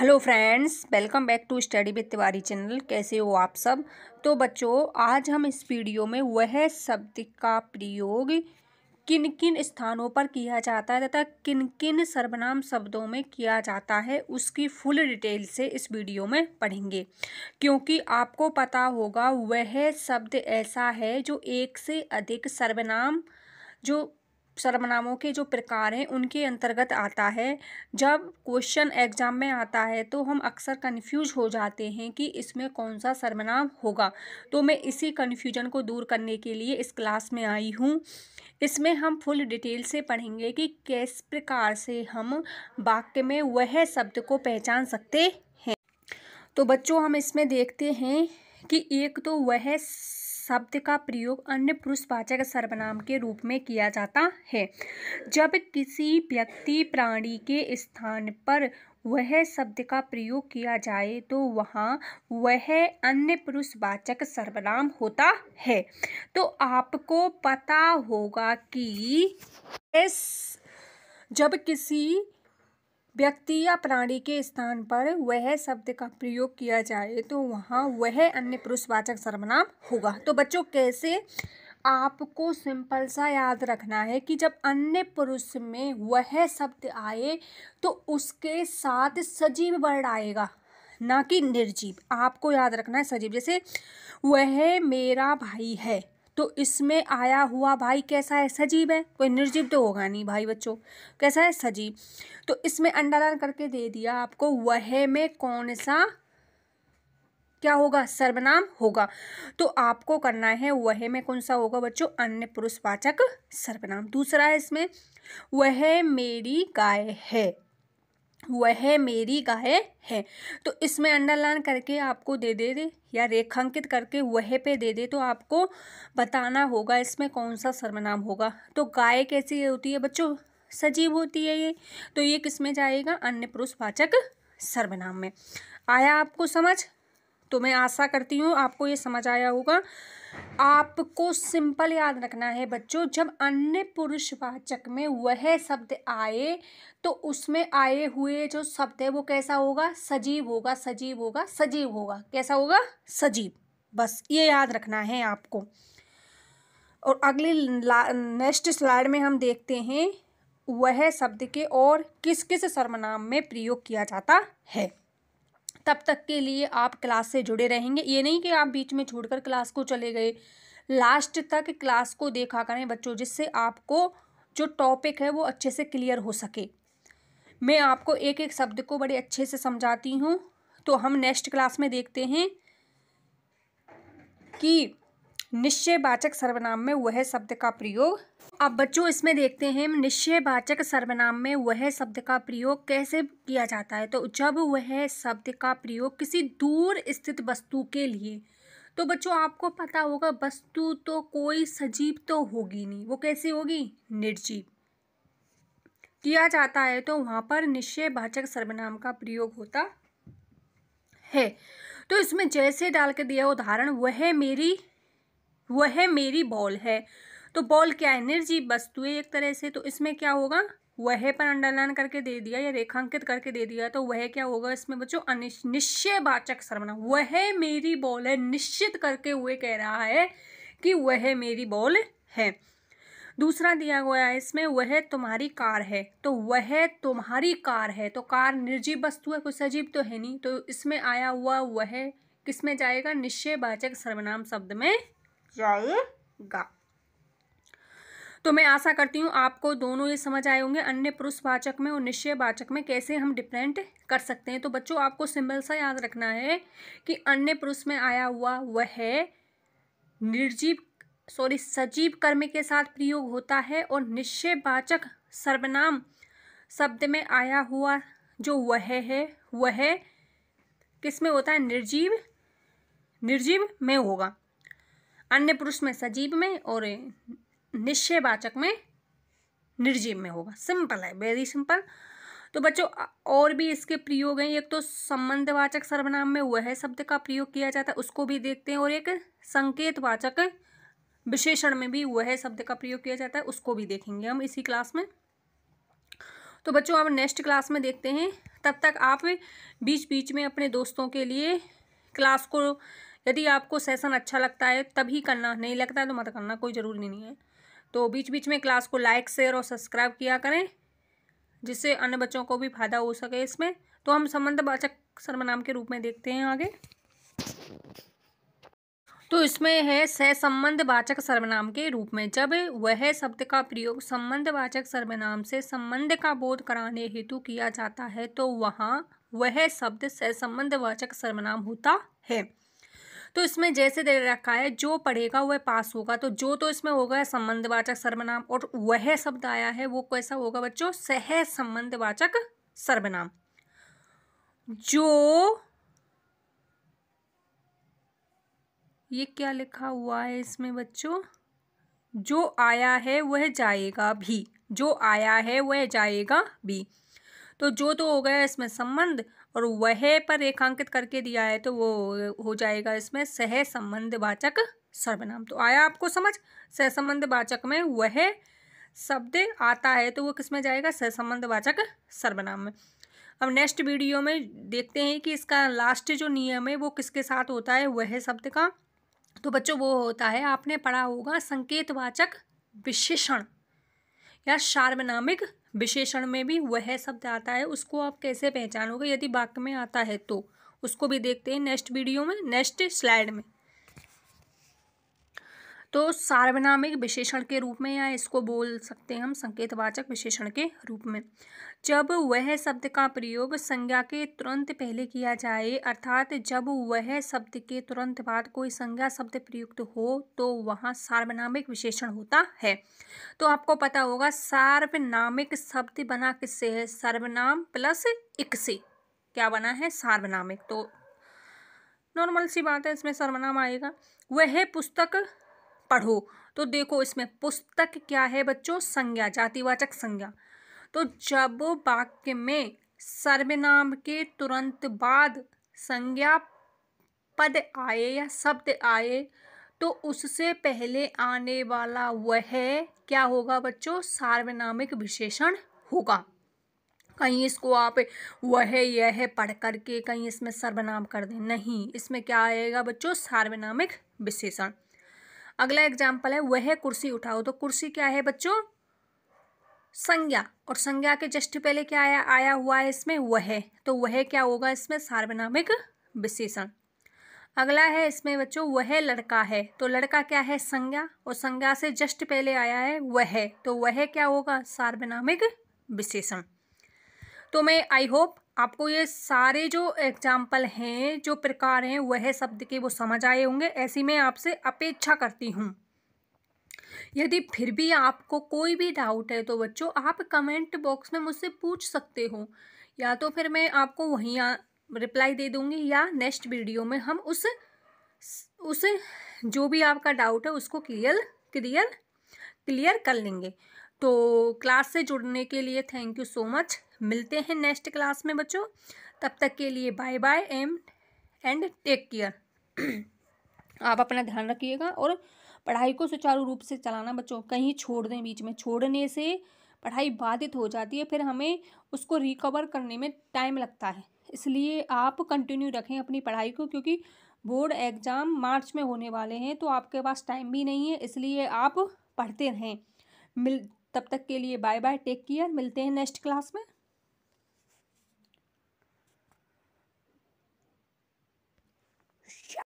hello friends welcome back to study with Tiwari channel कैसे हो आप सब तो बच्चों आज हम इस वीडियो में वह शब्द का प्रयोग किन किन स्थानों पर किया जाता है तथा किन किन सर्वनाम शब्दों में किया जाता है उसकी फुल डिटेल से इस वीडियो में पढ़ेंगे क्योंकि आपको पता होगा वह शब्द ऐसा है जो एक से अधिक सर्वनाम जो सर्वनामों के जो प्रकार हैं उनके अंतर्गत आता है जब क्वेश्चन एग्जाम में आता है तो हम अक्सर कन्फ्यूज हो जाते हैं कि इसमें कौन सा सर्वनाम होगा तो मैं इसी कन्फ्यूजन को दूर करने के लिए इस क्लास में आई हूँ इसमें हम फुल डिटेल से पढ़ेंगे कि किस प्रकार से हम वाक्य में वह शब्द को पहचान सकते हैं तो बच्चों हम इसमें देखते हैं कि एक तो वह शब्द का प्रयोग अन्य पुरुषवाचक सर्वनाम के रूप में किया जाता है जब किसी व्यक्ति प्राणी के स्थान पर वह शब्द का प्रयोग किया जाए तो वहाँ वह अन्य पुरुषवाचक सर्वनाम होता है तो आपको पता होगा कि इस जब किसी व्यक्ति या प्राणी के स्थान पर वह शब्द का प्रयोग किया जाए तो वहाँ वह अन्य पुरुषवाचक सर्वनाम होगा तो बच्चों कैसे आपको सिंपल सा याद रखना है कि जब अन्य पुरुष में वह शब्द आए तो उसके साथ सजीव वर्ड आएगा ना कि निर्जीव आपको याद रखना है सजीव जैसे वह मेरा भाई है तो इसमें आया हुआ भाई कैसा है सजीव है कोई निर्जीव तो होगा नहीं भाई बच्चों कैसा है सजीव तो इसमें अंडादान करके दे दिया आपको वह में कौन सा क्या होगा सर्वनाम होगा तो आपको करना है वह में कौन सा होगा बच्चों अन्य पुरुषवाचक सर्वनाम दूसरा है इसमें वह मेरी गाय है वह मेरी गाय है तो इसमें अंडरलाइन करके आपको दे दे दे या रेखांकित करके वह पे दे दे तो आपको बताना होगा इसमें कौन सा सर्वनाम होगा तो गाय कैसी होती है बच्चों सजीव होती है ये तो ये किस में जाएगा अन्य पुरुषवाचक सर्वनाम में आया आपको समझ तो मैं आशा करती हूँ आपको ये समझ आया होगा आपको सिंपल याद रखना है बच्चों जब अन्य पुरुषवाचक में वह शब्द आए तो उसमें आए हुए जो शब्द है वो कैसा होगा सजीव होगा सजीव होगा सजीव होगा कैसा होगा सजीव बस ये याद रखना है आपको और अगली नेक्स्ट स्लाइड में हम देखते हैं वह शब्द के और किस किस सर्वनाम में प्रयोग किया जाता है तब तक के लिए आप क्लास से जुड़े रहेंगे ये नहीं कि आप बीच में छोड़कर क्लास को चले गए लास्ट तक क्लास को देखा करें बच्चों जिससे आपको जो टॉपिक है वो अच्छे से क्लियर हो सके मैं आपको एक एक शब्द को बड़े अच्छे से समझाती हूँ तो हम नेक्स्ट क्लास में देखते हैं कि निश्चयवाचक सर्वनाम में वह शब्द का प्रयोग अब बच्चों इसमें देखते हैं निश्चयवाचक सर्वनाम में वह शब्द का प्रयोग कैसे किया जाता है तो जब वह शब्द का प्रयोग किसी दूर स्थित वस्तु के लिए तो बच्चों आपको पता होगा वस्तु तो कोई सजीव तो होगी नहीं वो कैसी होगी निर्जीव किया जाता है तो वहाँ पर निश्चयवाचक सर्वनाम का प्रयोग होता है तो इसमें जैसे डाल के दिया उदाहरण वह मेरी वह मेरी बॉल है तो बॉल क्या है निर्जीव वस्तु है एक तरह से तो इसमें क्या होगा वह पर अंडरलाइन करके दे दिया या रेखांकित करके दे दिया तो वह क्या होगा इसमें बच्चों वाचक सर्वनाम वह मेरी बॉल है निश्चित करके हुए कह रहा है कि वह मेरी बॉल है दूसरा दिया गया है इसमें वह तुम्हारी कार है तो वह तुम्हारी कार है तो कार निर्जीव वस्तु है कोई सजीव तो है नहीं तो इसमें आया हुआ वह किस में जाएगा वाचक सर्वनाम शब्द में जाएगा तो मैं आशा करती हूँ आपको दोनों ये समझ आए होंगे अन्य पुरुषवाचक में और निश्चयवाचक में कैसे हम डिफरेंट कर सकते हैं तो बच्चों आपको सिंबल सा याद रखना है कि अन्य पुरुष में आया हुआ वह निर्जीव सॉरी सजीव कर्म के साथ प्रयोग होता है और निश्चयवाचक सर्वनाम शब्द में आया हुआ जो वह है वह किस में होता है निर्जीव निर्जीव में होगा अन्य पुरुष में सजीव में और निश्चयवाचक में निर्जीव में होगा सिंपल है वेरी सिंपल तो बच्चों और भी इसके प्रयोग हैं एक तो संबंधवाचक सर्वनाम में वह शब्द का प्रयोग किया जाता है उसको भी देखते हैं और एक संकेतवाचक विशेषण में भी वह शब्द का प्रयोग किया जाता है उसको भी देखेंगे हम इसी क्लास में तो बच्चों अब नेक्स्ट क्लास में देखते हैं तब तक आप बीच बीच में अपने दोस्तों के लिए क्लास को यदि आपको सेशन अच्छा लगता है तभी करना नहीं लगता है तो मत करना कोई ज़रूरी नहीं है तो बीच बीच में क्लास को लाइक शेयर और सब्सक्राइब किया करें जिससे अन्य बच्चों को भी फ़ायदा हो सके इसमें तो हम संबंधवाचक सर्वनाम के रूप में देखते हैं आगे तो इसमें है सहसंबंध वाचक सर्वनाम के रूप में जब वह शब्द का प्रयोग संबंधवाचक सर्वनाम से संबंध का बोध कराने हेतु किया जाता है तो वहाँ वह शब्द सहसंबंध वाचक सर्वनाम होता है तो इसमें जैसे दे रखा है जो पढ़ेगा वह पास होगा तो जो तो इसमें होगा संबंधवाचक सर्वनाम और वह शब्द आया है वो कैसा होगा बच्चों सह संबंधवाचक सर्वनाम जो ये क्या लिखा हुआ है इसमें बच्चों जो आया है वह जाएगा भी जो आया है वह जाएगा भी तो जो तो हो गया इसमें संबंध और वह पर रेखांकित करके दिया है तो वो हो जाएगा इसमें सह संबंध वाचक सर्वनाम तो आया आपको समझ सहसंबंध वाचक में वह शब्द आता है तो वो किस में जाएगा सहसंबंध वाचक सर्वनाम में अब नेक्स्ट वीडियो में देखते हैं कि इसका लास्ट जो नियम है वो किसके साथ होता है वह शब्द का तो बच्चों वो होता है आपने पढ़ा होगा संकेतवाचक विशेषण या सार्वनामिक विशेषण में भी वह शब्द आता है उसको आप कैसे पहचानोगे यदि वाक्य में आता है तो उसको भी देखते हैं नेक्स्ट वीडियो में नेक्स्ट स्लाइड में तो सार्वनामिक विशेषण के रूप में या इसको बोल सकते हैं हम संकेतवाचक विशेषण के रूप में जब वह शब्द का प्रयोग संज्ञा के तुरंत पहले किया जाए अर्थात जब वह शब्द के तुरंत बाद कोई संज्ञा शब्द प्रयुक्त हो तो वहाँ सार्वनामिक विशेषण होता है तो आपको पता होगा सार्वनामिक शब्द बना किससे है सर्वनाम प्लस इक से क्या बना है सार्वनामिक तो नॉर्मल सी बात है इसमें सर्वनाम आएगा वह पुस्तक पढ़ो तो देखो इसमें पुस्तक क्या है बच्चों संज्ञा जातिवाचक संज्ञा तो जब वाक्य में सर्वनाम के तुरंत बाद संज्ञा पद आए या शब्द आए तो उससे पहले आने वाला वह क्या होगा बच्चों सार्वनामिक विशेषण होगा कहीं इसको आप वह यह पढ़ करके कहीं इसमें सर्वनाम कर दें नहीं इसमें क्या आएगा बच्चों सार्वनामिक विशेषण अगला एग्जाम्पल है वह कुर्सी उठाओ तो कुर्सी क्या है बच्चों संज्ञा और संज्ञा के जस्ट पहले क्या आया आया हुआ है इसमें वह तो वह क्या होगा इसमें सार्वनामिक विशेषण अगला है इसमें बच्चों वह लड़का है तो लड़का क्या है संज्ञा और संज्ञा से जस्ट पहले आया है वह तो वह क्या होगा सार्वनामिक विशेषण तो मैं आई होप आपको ये सारे जो एग्जाम्पल हैं जो प्रकार हैं वह शब्द के वो समझ आए होंगे ऐसी मैं आपसे अपेक्षा करती हूँ यदि फिर भी आपको कोई भी डाउट है तो बच्चों आप कमेंट बॉक्स में मुझसे पूछ सकते हो या तो फिर मैं आपको वहीं रिप्लाई दे दूँगी या नेक्स्ट वीडियो में हम उस उस जो भी आपका डाउट है उसको क्लियर क्लियर क्लियर कर लेंगे तो क्लास से जुड़ने के लिए थैंक यू सो मच मिलते हैं नेक्स्ट क्लास में बच्चों तब तक के लिए bye bye um and take care आप अपना ध्यान रखिएगा और पढ़ाई को सुचारू रूप से चलाना बच्चों कहीं छोड़ दें बीच में छोड़ने से पढ़ाई बाधित हो जाती है फिर हमें उसको रिकवर करने में टाइम लगता है इसलिए आप कंटिन्यू रखें अपनी पढ़ाई को क्योंकि बोर्ड एग्ज़ाम मार्च में होने वाले हैं तो आपके पास टाइम भी नहीं है इसलिए आप पढ़ते रहें मिल तब तक के लिए बाय बाय टेक केयर मिलते हैं नेक्स्ट क्लास में